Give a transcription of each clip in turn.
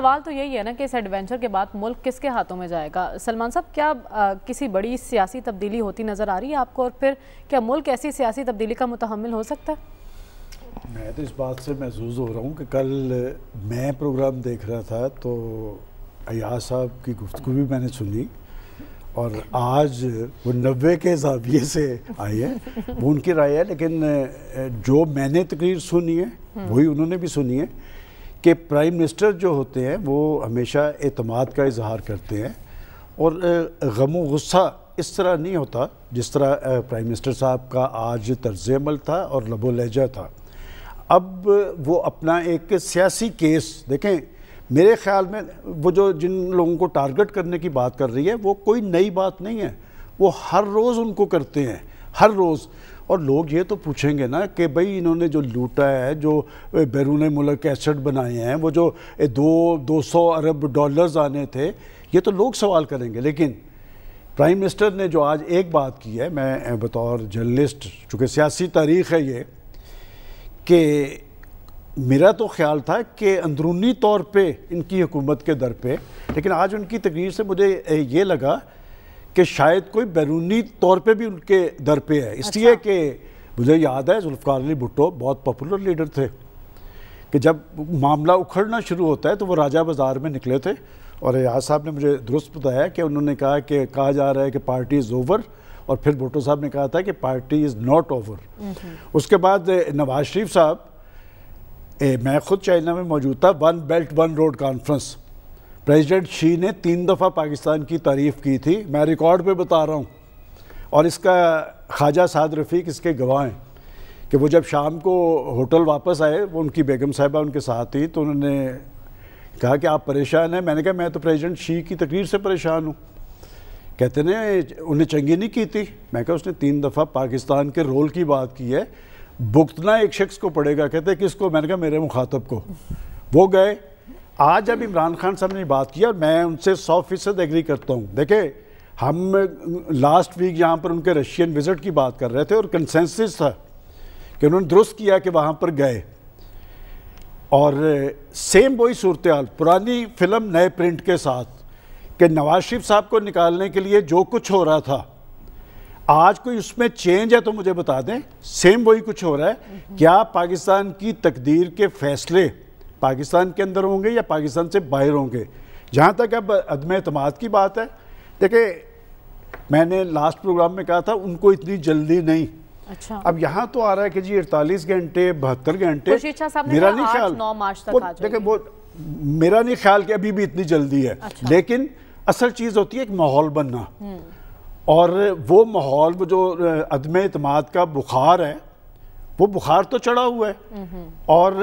सवाल तो यही है ना कि इस एडवेंचर के बाद मुल्क किसके हाथों में जाएगा सलमान साहब क्या आ, किसी बड़ी सियासी तब्दीली होती नज़र आ रही है आपको और फिर क्या मुल्क ऐसी सियासी तब्दीली का मुतहमल हो सकता है मैं तो इस बात से महसूस हो रहा हूँ कि कल मैं प्रोग्राम देख रहा था तो अयाज साहब की गुफ्तु भी मैंने सुनी और आज वो नब्बे के जाविये से आई है वो उनकी राय है लेकिन जो मैंने तकरीर सुनी है हम्म। वही उन्होंने भी सुनी है कि प्राइम मिनिस्टर जो होते हैं वो हमेशा अतमाद का इजहार करते हैं और गम गुस्सा इस तरह नहीं होता जिस तरह प्राइम मिनिस्टर साहब का आज तर्ज अमल था और लबो लहजा था अब वो अपना एक सियासी केस देखें मेरे ख्याल में वो जो जिन लोगों को टारगेट करने की बात कर रही है वो कोई नई बात नहीं है वो हर रोज़ उनको करते हैं हर रोज़ और लोग ये तो पूछेंगे ना कि भाई इन्होंने जो लूटा है जो बैरून मुल्क एसेट बनाए हैं वो जो दो दो सौ अरब डॉलर्स आने थे ये तो लोग सवाल करेंगे लेकिन प्राइम मिनिस्टर ने जो आज एक बात की है मैं बतौर जर्नलिस्ट चूँकि सियासी तारीख है ये कि मेरा तो ख्याल था कि अंदरूनी तौर पे इनकी हुकूमत के दर पे लेकिन आज उनकी तकरीर से मुझे ये लगा कि शायद कोई बैरूनी तौर पे भी उनके दर पे है इसलिए अच्छा। कि मुझे याद है जुल्फ़ार अली भुट्टो बहुत पॉपुलर लीडर थे कि जब मामला उखड़ना शुरू होता है तो वो राजा बाज़ार में निकले थे और रियाज साहब ने मुझे दुरुस्त बताया कि उन्होंने कहा कि कहा जा रहा है कि पार्टी इज़ ओवर और फिर भुट्टो साहब ने कहा था कि पार्टी इज़ नॉट ओवर उसके बाद नवाज शरीफ साहब ए, मैं खुद चाइना में मौजूद था one belt one road conference president Xi ने तीन दफ़ा पाकिस्तान की तारीफ़ की थी मैं रिकॉर्ड पे बता रहा हूँ और इसका ख्वाजा साद रफ़ीक इसके गवाह हैं कि वो जब शाम को होटल वापस आए वो उनकी बेगम साहिबा उनके साथ थी तो उन्होंने कहा कि आप परेशान हैं मैंने कहा मैं तो प्रेसिडेंट शी की तकरीर से परेशान हूँ कहते ने उन्हें चंगी नहीं की थी मैं कहा उसने तीन दफ़ा पाकिस्तान के रोल की बात की है भुगतना एक शख्स को पड़ेगा कहते किसको मैंने कहा मेरे मुखातब को वो गए आज जब इमरान खान साहब ने बात की और मैं उनसे सौ फीसद एग्री करता हूँ देखे हम लास्ट वीक यहाँ पर उनके रशियन विज़िट की बात कर रहे थे और कंसेंसिस था कि उन्होंने दुरुस्त किया कि वहाँ पर गए और सेम वही सूरत हाल पुरानी फिल्म नए प्रिंट के साथ कि नवाज शरीफ साहब को निकालने के लिए जो कुछ हो रहा था आज कोई उसमें चेंज है तो मुझे बता दें सेम वही कुछ हो रहा है क्या पाकिस्तान की तकदीर के फैसले पाकिस्तान के अंदर होंगे या पाकिस्तान से बाहर होंगे जहाँ तक अब अदम अतमाद की बात है देखिए मैंने लास्ट प्रोग्राम में कहा था उनको इतनी जल्दी नहीं अच्छा अब यहाँ तो आ रहा है कि जी अड़तालीस घंटे बहत्तर घंटे मेरा नहीं ख्याल देखिए वो मेरा नहीं ख्याल कि अभी भी इतनी जल्दी है अच्छा। लेकिन असल चीज़ होती है एक माहौल बनना हम्म। और वो माहौल जो अदम अतमाद का बुखार है वो बुखार तो चढ़ा हुआ है और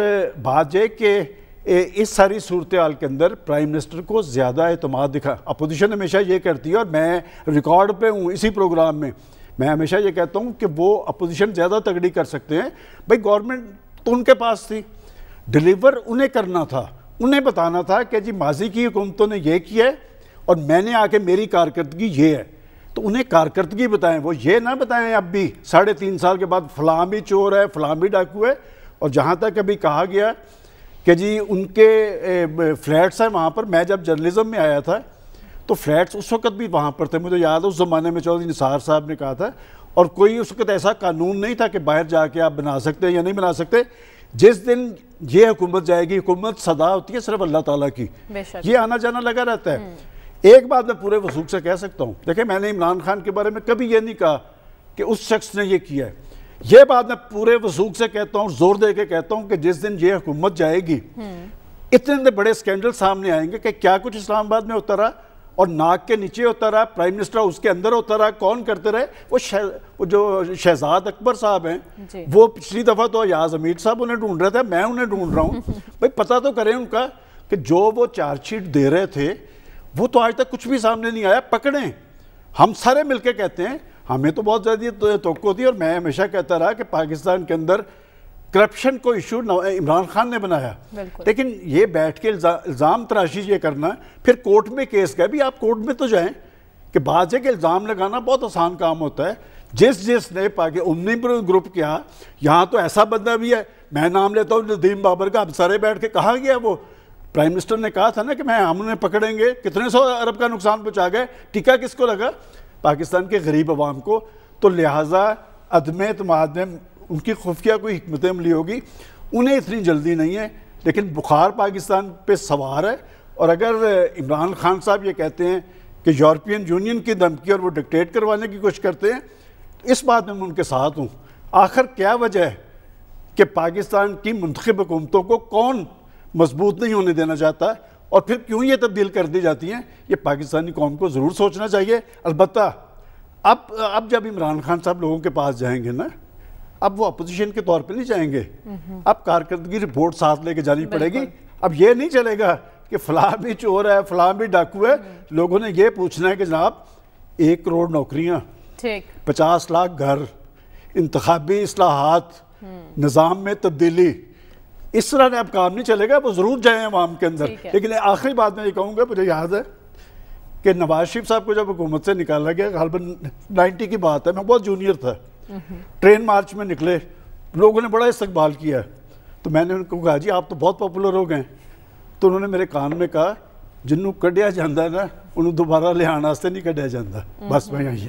बात यह कि इस सारी सूरत हाल के अंदर प्राइम मिनिस्टर को ज़्यादा अतमाद दिखा अपोजिशन हमेशा ये करती है और मैं रिकॉर्ड पे हूँ इसी प्रोग्राम में मैं हमेशा ये कहता हूँ कि वो अपोजिशन ज़्यादा तगड़ी कर सकते हैं भाई गवर्नमेंट तो उनके पास थी डिलीवर उन्हें करना था उन्हें बताना था कि जी माजी की हुकूमतों ने यह किया है और मैंने आके मेरी कारकर्दगी ये है तो उन्हें कारकर्दगी बताएं वो ये ना बताएं अब भी साढ़े तीन साल के बाद फलाम भी चोर है फलाम भी डाकू है और जहाँ तक अभी कहा गया कि जी उनके फ्लैट्स हैं वहाँ पर मैं जब जर्नलिज़म में आया था तो फ्लैट्स उस वक्त भी वहाँ पर थे मुझे याद है उस ज़माने में चौधरी निसार साहब ने कहा था और कोई उस वक्त ऐसा कानून नहीं था कि बाहर जाके आप बना सकते हैं या नहीं बना सकते जिस दिन ये हुकूमत जाएगी हुकूमत सदा होती है सिर्फ अल्लाह ताला की ये आना जाना लगा रहता है हम्म। एक बात मैं पूरे वसूख से कह सकता हूँ देखिए मैंने इमरान खान के बारे में कभी ये नहीं कहा कि उस शख्स ने ये किया है ये बात मैं पूरे वसूख से कहता हूँ जोर दे के कहता हूँ कि जिस दिन ये हुकूमत जाएगी हम्म। इतने बड़े स्कैंडल सामने आएंगे कि क्या कुछ इस्लामाबाद में होता रहा और नाक के नीचे होता रहा प्राइम मिनिस्टर उसके अंदर होता रहा कौन करते रहे वो शह, वो जो शहजाद अकबर साहब हैं वो पिछली दफ़ा तो याज अमीर साहब उन्हें ढूंढ रहे थे मैं उन्हें ढूंढ रहा हूँ भाई पता तो करें उनका कि जो वो चार्जशीट दे रहे थे वो तो आज तक कुछ भी सामने नहीं आया पकड़ें हम सारे मिलके कहते हैं हमें तो बहुत ज़्यादा तो थी और मैं हमेशा कहता रहा कि पाकिस्तान के अंदर करप्शन को इशू इमरान खान ने बनाया लेकिन ये बैठ के इल्ज़ाम तराशी ये करना फिर कोर्ट में केस गए भी आप कोर्ट में तो जाए कि बाज़े के इल्ज़ाम लगाना बहुत आसान काम होता है जिस जिस ने पाकि उमनी ग्रुप किया यहाँ यहाँ तो ऐसा बंदा भी है मैं नाम लेता हूँ नदीम बाबर का अब सारे बैठ के कहा गया वो प्राइम मिनिस्टर ने कहा था ना कि मैं उन्हें पकड़ेंगे कितने सौ अरब का नुकसान पहुँचा गए टीका किसको लगा पाकिस्तान के गरीब आवाम को तो लिहाजा अदम अतमाद में उनकी खुफिया कोई हमत अमली होगी उन्हें इतनी जल्दी नहीं है लेकिन बुखार पाकिस्तान पर सवार है और अगर इमरान खान साहब ये कहते हैं कि यूरोपियन यूनियन की धमकी और वो डिक्टेट करवाने की कोशिश करते हैं तो इस बात में मैं उनके साथ हूँ आखिर क्या वजह है कि पाकिस्तान की मंतखब हुकूमतों को कौन मजबूत नहीं होने देना चाहता और फिर क्यों ये तब्दील कर दी जाती हैं ये पाकिस्तानी कौम को ज़रूर सोचना चाहिए अलबत् अब अब जब इमरान खान साहब लोगों के पास जाएंगे ना अब वो अपोजिशन के तौर पे नहीं जाएंगे अब कारकर्दगी रिपोर्ट साथ लेके जानी पड़ेगी अब ये नहीं चलेगा कि फलाह भी चोर है फलाह भी डाकू है हम्म। लोगों ने ये पूछना है कि जनाब एक करोड़ नौकरियाँ पचास लाख घर इंतबी असलाहत हम्म। निज़ाम में तब्दीली इस तरह ने अब काम नहीं चलेगा वो ज़रूर जाए अवाम के अंदर लेकिन आखिरी बात मैं ये कहूँगा मुझे याद है कि नवाज शरीफ साहब को जब हुकूमत से निकाला गया गलबन नाइन्टी की बात है मैं बहुत जूनियर था ट्रेन मार्च में निकले लोगों ने बड़ा इस्तबाल किया तो मैंने उनको कहा जी आप तो बहुत पॉपुलर हो गए तो उन्होंने मेरे कान में कहा जिन्होंने क्या जाता है ना उन्होंने दोबारा लिया वास्ते नहीं क्या जाता बस मैं यही